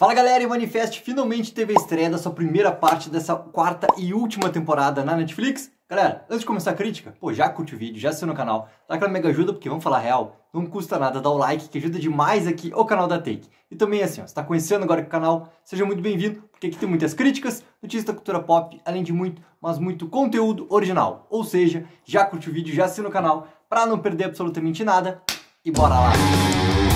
Fala galera, e Manifest finalmente teve a estreia da sua primeira parte dessa quarta e última temporada na Netflix. Galera, antes de começar a crítica, pô, já curte o vídeo, já assina o canal, dá aquela mega ajuda, porque vamos falar real, não custa nada dar o like, que ajuda demais aqui o canal da Take. E também assim, ó, você tá conhecendo agora o canal, seja muito bem-vindo, porque aqui tem muitas críticas, notícias da cultura pop, além de muito, mas muito conteúdo original. Ou seja, já curte o vídeo, já assina o canal, pra não perder absolutamente nada, e bora lá! Música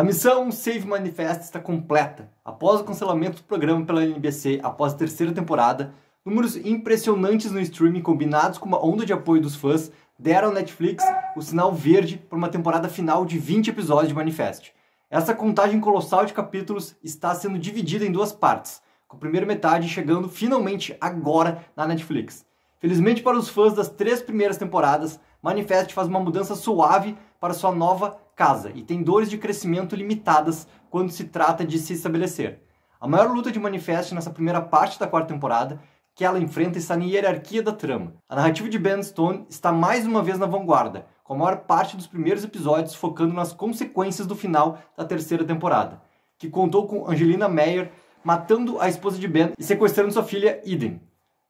A missão Save Manifest está completa. Após o cancelamento do programa pela NBC após a terceira temporada, números impressionantes no streaming combinados com uma onda de apoio dos fãs deram ao Netflix o sinal verde para uma temporada final de 20 episódios de Manifest. Essa contagem colossal de capítulos está sendo dividida em duas partes, com a primeira metade chegando finalmente agora na Netflix. Felizmente para os fãs das três primeiras temporadas, Manifest faz uma mudança suave para sua nova casa e tem dores de crescimento limitadas quando se trata de se estabelecer. A maior luta de Manifest nessa primeira parte da quarta temporada que ela enfrenta está na hierarquia da trama. A narrativa de Ben Stone está mais uma vez na vanguarda, com a maior parte dos primeiros episódios focando nas consequências do final da terceira temporada, que contou com Angelina Meyer matando a esposa de Ben e sequestrando sua filha Eden.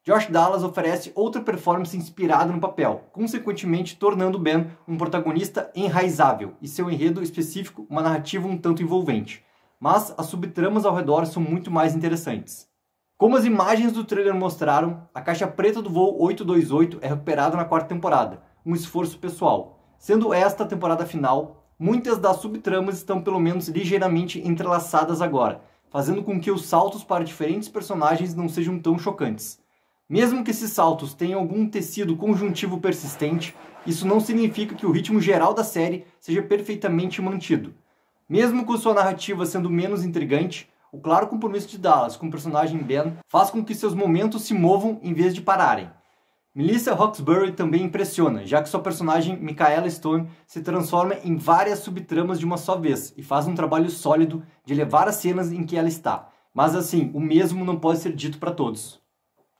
Josh Dallas oferece outra performance inspirada no papel, consequentemente tornando Ben um protagonista enraizável e seu enredo específico uma narrativa um tanto envolvente. Mas as subtramas ao redor são muito mais interessantes. Como as imagens do trailer mostraram, a caixa preta do voo 828 é recuperada na quarta temporada, um esforço pessoal. Sendo esta a temporada final, muitas das subtramas estão pelo menos ligeiramente entrelaçadas agora, fazendo com que os saltos para diferentes personagens não sejam tão chocantes. Mesmo que esses saltos tenham algum tecido conjuntivo persistente, isso não significa que o ritmo geral da série seja perfeitamente mantido. Mesmo com sua narrativa sendo menos intrigante, o claro compromisso de Dallas com o personagem Ben faz com que seus momentos se movam em vez de pararem. Melissa Hawkesbury também impressiona, já que sua personagem Michaela Stone se transforma em várias subtramas de uma só vez e faz um trabalho sólido de levar as cenas em que ela está. Mas assim, o mesmo não pode ser dito para todos.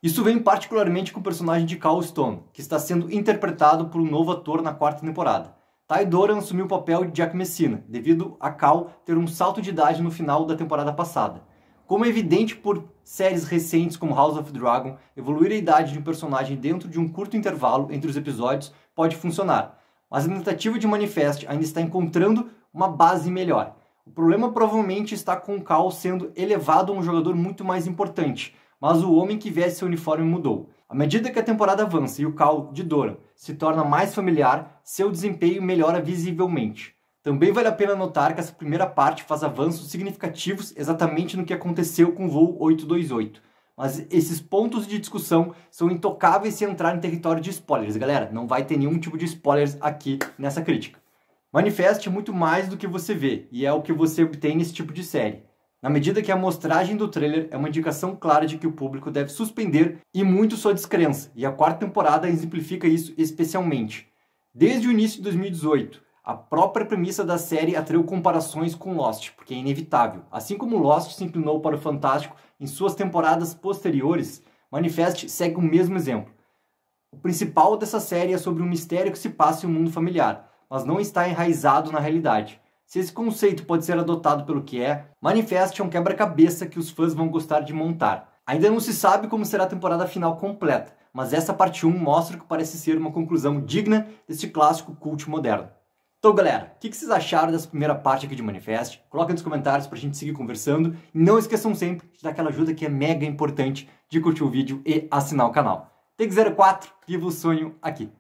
Isso vem particularmente com o personagem de Cal Stone, que está sendo interpretado por um novo ator na quarta temporada. Ty Doran assumiu o papel de Jack Messina, devido a Cal ter um salto de idade no final da temporada passada. Como é evidente por séries recentes como House of Dragon, evoluir a idade de um personagem dentro de um curto intervalo entre os episódios pode funcionar, mas a tentativa de Manifest ainda está encontrando uma base melhor. O problema provavelmente está com Cal sendo elevado a um jogador muito mais importante, mas o homem que veste seu uniforme mudou. À medida que a temporada avança e o Cal, de Dora, se torna mais familiar, seu desempenho melhora visivelmente. Também vale a pena notar que essa primeira parte faz avanços significativos exatamente no que aconteceu com o voo 828. Mas esses pontos de discussão são intocáveis se entrar em território de spoilers, galera. Não vai ter nenhum tipo de spoilers aqui nessa crítica. Manifeste muito mais do que você vê, e é o que você obtém nesse tipo de série na medida que a mostragem do trailer é uma indicação clara de que o público deve suspender e muito sua descrença, e a quarta temporada exemplifica isso especialmente. Desde o início de 2018, a própria premissa da série atraiu comparações com Lost, porque é inevitável. Assim como Lost se inclinou para o fantástico em suas temporadas posteriores, Manifest segue o mesmo exemplo. O principal dessa série é sobre um mistério que se passa em um mundo familiar, mas não está enraizado na realidade. Se esse conceito pode ser adotado pelo que é, Manifest é um quebra-cabeça que os fãs vão gostar de montar. Ainda não se sabe como será a temporada final completa, mas essa parte 1 mostra que parece ser uma conclusão digna deste clássico cult moderno. Então, galera, o que, vocês acharam dessa primeira parte aqui de Manifest? Coloca nos comentários pra gente seguir conversando. E não esqueçam sempre de dar aquela ajuda que é mega importante de curtir o vídeo e assinar o canal. Tem 04, viva o sonho aqui.